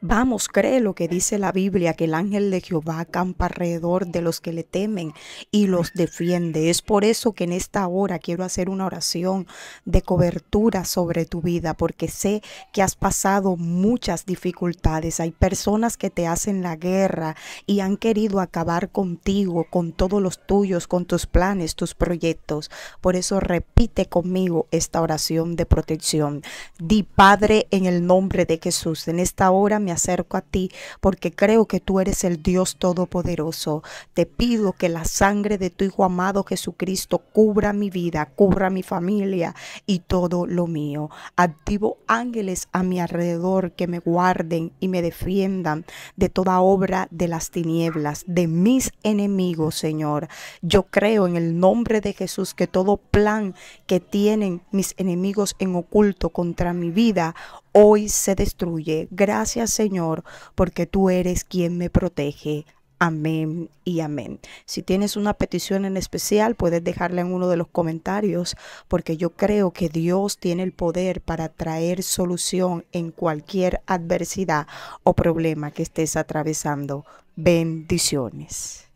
Vamos, cree lo que dice la Biblia, que el ángel de Jehová acampa alrededor de los que le temen y los defiende. Es por eso que en esta hora quiero hacer una oración de cobertura sobre tu vida, porque sé que has pasado muchas dificultades. Hay personas que te hacen la guerra y han querido acabar contigo, con todos los tuyos, con tus planes, tus proyectos. Por eso repite conmigo esta oración de protección. Di Padre en el nombre de Jesús. En esta hora me acerco a ti porque creo que tú eres el Dios Todopoderoso. Te pido que la sangre de tu Hijo amado Jesucristo cubra mi vida, cubra mi familia y todo lo mío. Activo ángeles a mi alrededor que me guarden y me defiendan de toda obra de las tinieblas, de mis enemigos, Señor. Yo creo en el nombre de Jesús que todo plan que tienen mis enemigos en oculto contra mi vida, hoy se destruye. Gracias Señor, porque tú eres quien me protege. Amén y amén. Si tienes una petición en especial, puedes dejarla en uno de los comentarios, porque yo creo que Dios tiene el poder para traer solución en cualquier adversidad o problema que estés atravesando. Bendiciones.